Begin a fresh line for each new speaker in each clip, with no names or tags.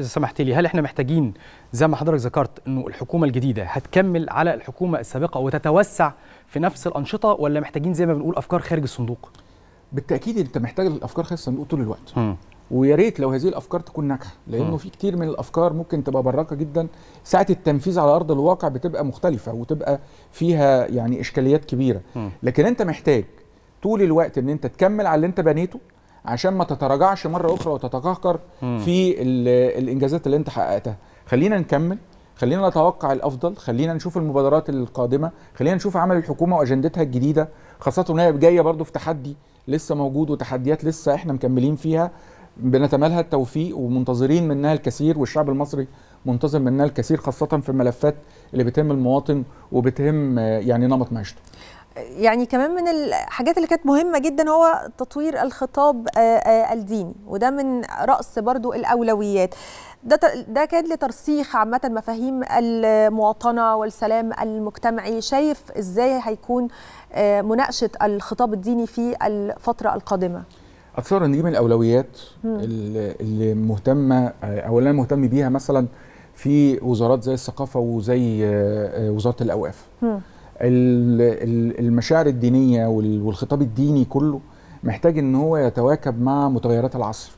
إذا سمحت لي هل احنا محتاجين زي ما حضرتك ذكرت انه الحكومة الجديدة هتكمل على الحكومة السابقة وتتوسع في نفس الأنشطة ولا محتاجين زي ما بنقول أفكار خارج الصندوق؟ بالتأكيد أنت محتاج الأفكار خارج الصندوق طول الوقت ويا ريت لو هذه الافكار تكون ناجحه لانه في كتير من الافكار ممكن تبقى براقه جدا ساعه التنفيذ على ارض الواقع بتبقى مختلفه وتبقى فيها يعني اشكاليات كبيره م. لكن انت محتاج طول الوقت ان انت تكمل على اللي انت بنيته عشان ما تتراجعش مره اخرى وتتكهكر في الانجازات اللي انت حققتها خلينا نكمل خلينا نتوقع الافضل خلينا نشوف المبادرات القادمه خلينا نشوف عمل الحكومه واجندتها الجديده خاصه ان هي جايه برضو في تحدي لسه موجود وتحديات لسه احنا مكملين فيها بنتمالها التوفيق ومنتظرين منها الكثير والشعب المصري منتظر منها الكثير خاصه في الملفات اللي بتهم المواطن وبتهم يعني نمط معيشته
يعني كمان من الحاجات اللي كانت مهمه جدا هو تطوير الخطاب آه، آه، الديني وده من راس برضو الاولويات ده ده كان لترسيخ عامه مفاهيم المواطنه والسلام المجتمعي شايف ازاي هيكون آه، مناقشه الخطاب الديني في الفتره القادمه
اتصور ان دي من الاولويات اللي مهتمه او اللي انا مهتم بيها مثلا في وزارات زي الثقافه وزي وزاره الاوقاف المشاعر الدينيه والخطاب الديني كله محتاج ان هو يتواكب مع متغيرات العصر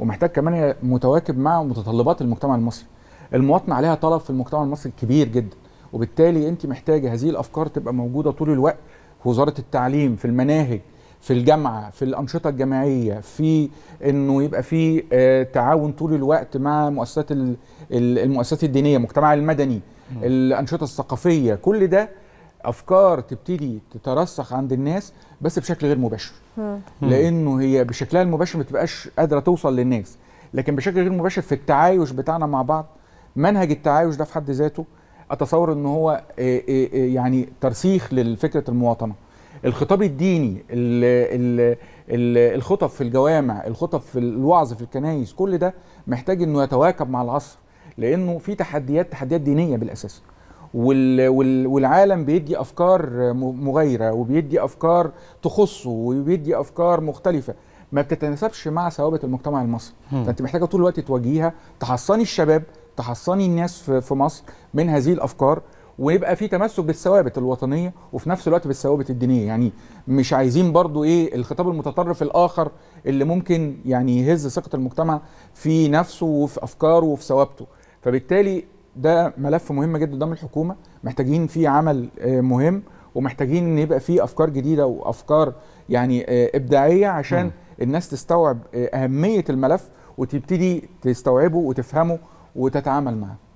ومحتاج كمان متواكب مع متطلبات المجتمع المصري المواطنه عليها طلب في المجتمع المصري كبير جدا وبالتالي انت محتاجه هذه الافكار تبقى موجوده طول الوقت في وزاره التعليم في المناهج في الجامعه في الانشطه الجامعيه في انه يبقى في آه، تعاون طول الوقت مع مؤسسات المؤسسات الدينيه المجتمع المدني الانشطه الثقافيه كل ده افكار تبتدي تترسخ عند الناس بس بشكل غير مباشر لانه هي بشكلها المباشر ما تبقاش قادره توصل للناس لكن بشكل غير مباشر في التعايش بتاعنا مع بعض منهج التعايش ده في حد ذاته اتصور ان هو آه، آه، آه، يعني ترسيخ لفكره المواطنه الخطاب الديني الـ الـ الـ الخطب في الجوامع الخطب في الوعظ في الكنائس كل ده محتاج انه يتواكب مع العصر لانه في تحديات تحديات دينيه بالاساس والعالم بيدي افكار مغايره وبيدي افكار تخصه وبيدي افكار مختلفه ما بتتناسبش مع ثوابت المجتمع المصري فانت محتاجه طول الوقت تواجهيها تحصني الشباب تحصني الناس في مصر من هذه الافكار ويبقى في تمسك بالثوابت الوطنيه وفي نفس الوقت بالثوابت الدينيه يعني مش عايزين برضو ايه الخطاب المتطرف الاخر اللي ممكن يعني يهز ثقه المجتمع في نفسه وفي افكاره وفي ثوابته فبالتالي ده ملف مهم جدا قدام الحكومه محتاجين فيه عمل آه، مهم ومحتاجين ان يبقى فيه افكار جديده وافكار يعني آه، ابداعيه عشان م. الناس تستوعب آه، اهميه الملف وتبتدي تستوعبه وتفهمه وتتعامل معاه